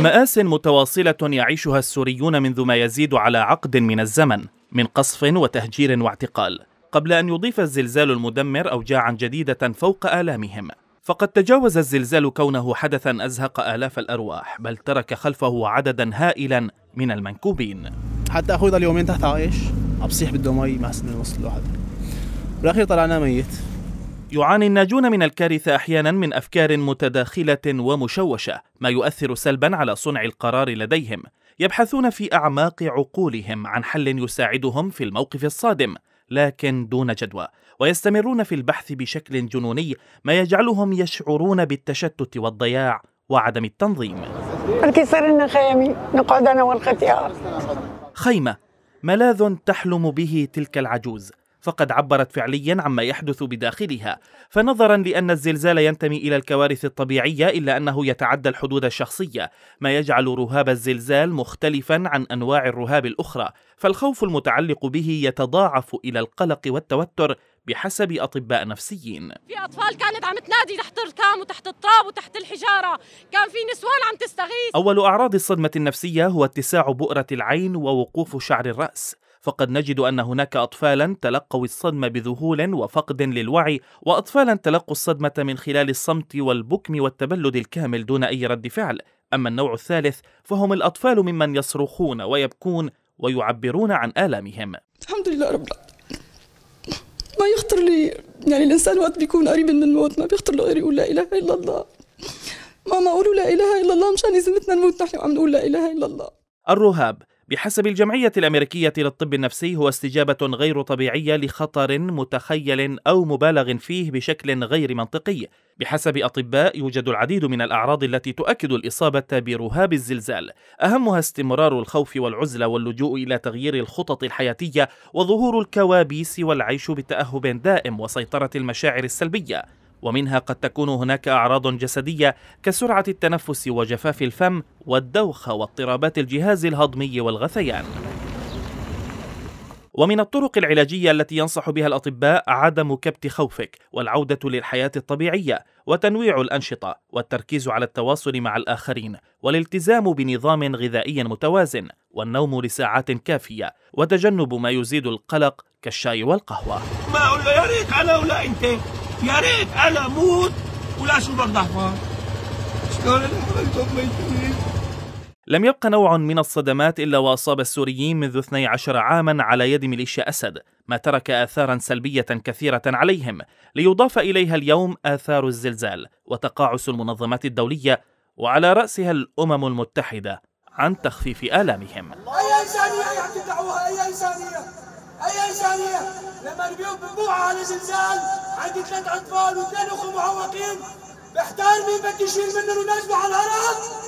مآس متواصلة يعيشها السوريون منذ ما يزيد على عقد من الزمن من قصف وتهجير واعتقال قبل أن يضيف الزلزال المدمر أوجاعا جديدة فوق آلامهم فقد تجاوز الزلزال كونه حدثا أزهق آلاف الأرواح بل ترك خلفه عددا هائلا من المنكوبين حتى أخوي ضل يومين تحت عايش عم بصيح بده مي ما سنة وصل لوحده بالأخير طلعنا ميت يعاني الناجون من الكارثة أحيانا من أفكار متداخلة ومشوشة ما يؤثر سلبا على صنع القرار لديهم يبحثون في أعماق عقولهم عن حل يساعدهم في الموقف الصادم لكن دون جدوى ويستمرون في البحث بشكل جنوني ما يجعلهم يشعرون بالتشتت والضياع وعدم التنظيم كسر لنا خيمي نقعد أنا والختيار خيمة ملاذ تحلم به تلك العجوز فقد عبرت فعليا عما يحدث بداخلها فنظرا لأن الزلزال ينتمي إلى الكوارث الطبيعية إلا أنه يتعدى الحدود الشخصية ما يجعل رهاب الزلزال مختلفا عن أنواع الرهاب الأخرى فالخوف المتعلق به يتضاعف إلى القلق والتوتر بحسب اطباء نفسيين في اطفال كانت عم تنادي تحت الركام وتحت التراب وتحت الحجاره كان في نسوان عم تستغيث اول اعراض الصدمه النفسيه هو اتساع بؤره العين ووقوف شعر الراس فقد نجد أن هناك أطفالا تلقوا الصدمة بذهول وفقد للوعي وأطفالا تلقوا الصدمة من خلال الصمت والبكم والتبلد الكامل دون أي رد فعل أما النوع الثالث فهم الأطفال ممن يصرخون ويبكون ويعبرون عن آلامهم الحمد لله رب العالمين ما يخطر لي يعني الإنسان وقت بيكون قريب من الموت ما بيخطر له غير يقول لا إله إلا الله ماما قولوا لا إله إلا الله مشان يزمتنا نموت نحن وعم نقول لا إله إلا الله الرهاب بحسب الجمعية الأمريكية للطب النفسي هو استجابة غير طبيعية لخطر متخيل أو مبالغ فيه بشكل غير منطقي. بحسب أطباء يوجد العديد من الأعراض التي تؤكد الإصابة برهاب الزلزال، أهمها استمرار الخوف والعزلة واللجوء إلى تغيير الخطط الحياتية وظهور الكوابيس والعيش بتأهب دائم وسيطرة المشاعر السلبية. ومنها قد تكون هناك أعراض جسدية كسرعة التنفس وجفاف الفم والدوخة واضطرابات الجهاز الهضمي والغثيان ومن الطرق العلاجية التي ينصح بها الأطباء عدم كبت خوفك والعودة للحياة الطبيعية وتنويع الأنشطة والتركيز على التواصل مع الآخرين والالتزام بنظام غذائي متوازن والنوم لساعات كافية وتجنب ما يزيد القلق كالشاي والقهوة ما أقول على يا ريت أنت يا ريت انا موت ولا شنبر ضحفان شلون انتم ميتين لم يبقى نوع من الصدمات إلا وأصاب السوريين منذ 12 عاما على يد ميليشيا أسد ما ترك آثارا سلبية كثيرة عليهم ليضاف إليها اليوم آثار الزلزال وتقاعس المنظمات الدولية وعلى رأسها الأمم المتحدة عن تخفيف آلامهم أي إنسانية يا دعوها أي إنسانية اي انسانيه لما البيوت بتقع على زلزال عندي ثلاث اطفال واثنين اخوه معوقين بحتار مين بدي يشيل منهم ونازله على الارض